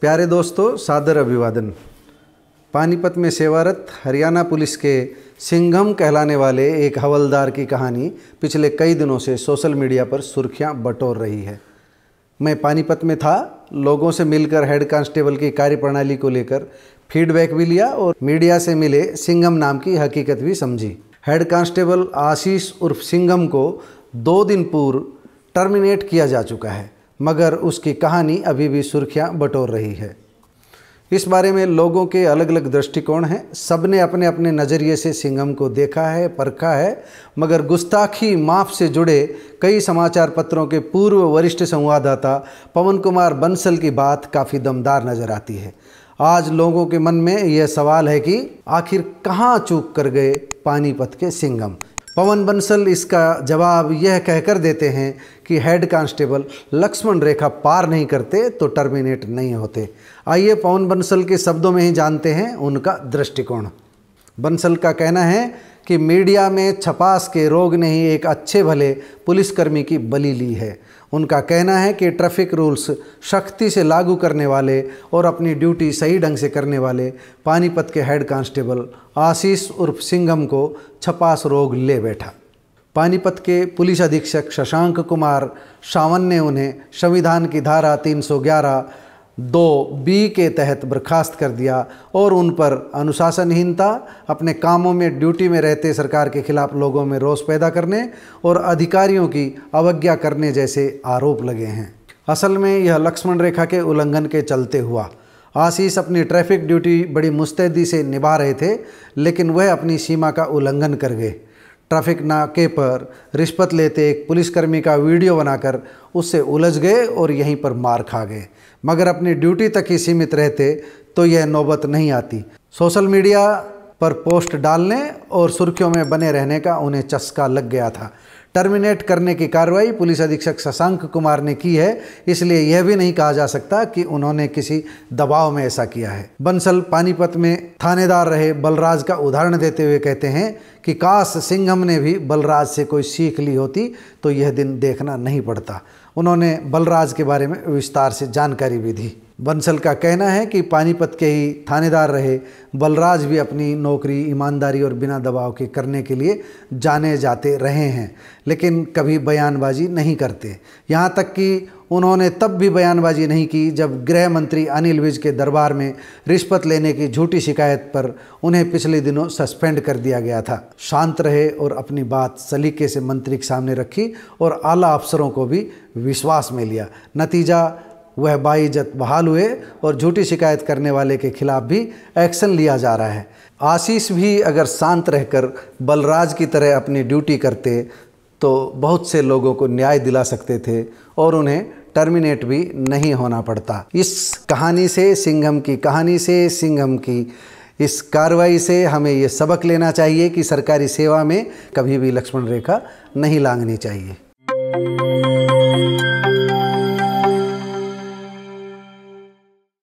प्यारे दोस्तों सादर अभिवादन पानीपत में सेवारत हरियाणा पुलिस के सिंघम कहलाने वाले एक हवलदार की कहानी पिछले कई दिनों से सोशल मीडिया पर सुर्खियां बटोर रही है मैं पानीपत में था लोगों से मिलकर हेड कांस्टेबल की कार्यप्रणाली को लेकर फीडबैक भी लिया और मीडिया से मिले सिंघम नाम की हकीकत भी समझी हेड कांस्टेबल आशीष उर्फ सिंघम को दो दिन पूर्व टर्मिनेट किया जा चुका है मगर उसकी कहानी अभी भी सुर्खियां बटोर रही है इस बारे में लोगों के अलग अलग दृष्टिकोण हैं सब ने अपने अपने नज़रिए से सिंघम को देखा है परखा है मगर गुस्ताखी माफ से जुड़े कई समाचार पत्रों के पूर्व वरिष्ठ संवाददाता पवन कुमार बंसल की बात काफ़ी दमदार नज़र आती है आज लोगों के मन में यह सवाल है कि आखिर कहाँ चूक कर गए पानीपत के सिंघम पवन बंसल इसका जवाब यह कहकर देते हैं कि हेड कांस्टेबल लक्ष्मण रेखा पार नहीं करते तो टर्मिनेट नहीं होते आइए पवन बंसल के शब्दों में ही जानते हैं उनका दृष्टिकोण बंसल का कहना है कि मीडिया में छपास के रोग ने ही एक अच्छे भले पुलिसकर्मी की बलि ली है उनका कहना है कि ट्रैफिक रूल्स सख्ती से लागू करने वाले और अपनी ड्यूटी सही ढंग से करने वाले पानीपत के हेड कांस्टेबल आशीष उर्फ सिंघम को छपास रोग ले बैठा पानीपत के पुलिस अधीक्षक शशांक कुमार सावन ने उन्हें संविधान की धारा 311 दो बी के तहत बर्खास्त कर दिया और उन पर अनुशासनहीनता अपने कामों में ड्यूटी में रहते सरकार के खिलाफ लोगों में रोष पैदा करने और अधिकारियों की अवज्ञा करने जैसे आरोप लगे हैं असल में यह लक्ष्मण रेखा के उल्लंघन के चलते हुआ आशीष अपनी ट्रैफिक ड्यूटी बड़ी मुस्तैदी से निभा रहे थे लेकिन वह अपनी सीमा का उल्लंघन कर गए ट्रैफिक नाके पर रिश्वत लेते एक पुलिसकर्मी का वीडियो बनाकर उससे उलझ गए और यहीं पर मार खा गए मगर अपनी ड्यूटी तक ही सीमित रहते तो यह नौबत नहीं आती सोशल मीडिया पर पोस्ट डालने और सुर्खियों में बने रहने का उन्हें चस्का लग गया था टर्मिनेट करने की कार्रवाई पुलिस अधीक्षक शशांक कुमार ने की है इसलिए यह भी नहीं कहा जा सकता कि उन्होंने किसी दबाव में ऐसा किया है बंसल पानीपत में थानेदार रहे बलराज का उदाहरण देते हुए कहते हैं कि काश सिंघम ने भी बलराज से कोई सीख ली होती तो यह दिन देखना नहीं पड़ता उन्होंने बलराज के बारे में विस्तार से जानकारी भी दी बंसल का कहना है कि पानीपत के ही थानेदार रहे बलराज भी अपनी नौकरी ईमानदारी और बिना दबाव के करने के लिए जाने जाते रहे हैं लेकिन कभी बयानबाजी नहीं करते यहाँ तक कि उन्होंने तब भी बयानबाजी नहीं की जब गृह मंत्री अनिल विज के दरबार में रिश्वत लेने की झूठी शिकायत पर उन्हें पिछले दिनों सस्पेंड कर दिया गया था शांत रहे और अपनी बात सलीके से मंत्री के सामने रखी और आला अफसरों को भी विश्वास में लिया नतीजा वह बाईजत बहाल हुए और झूठी शिकायत करने वाले के खिलाफ भी एक्शन लिया जा रहा है आशीष भी अगर शांत रहकर बलराज की तरह अपनी ड्यूटी करते तो बहुत से लोगों को न्याय दिला सकते थे और उन्हें टर्मिनेट भी नहीं होना पड़ता इस कहानी से सिंघम की कहानी से सिंघम की इस कार्रवाई से हमें ये सबक लेना चाहिए कि सरकारी सेवा में कभी भी लक्ष्मण रेखा नहीं लांगनी चाहिए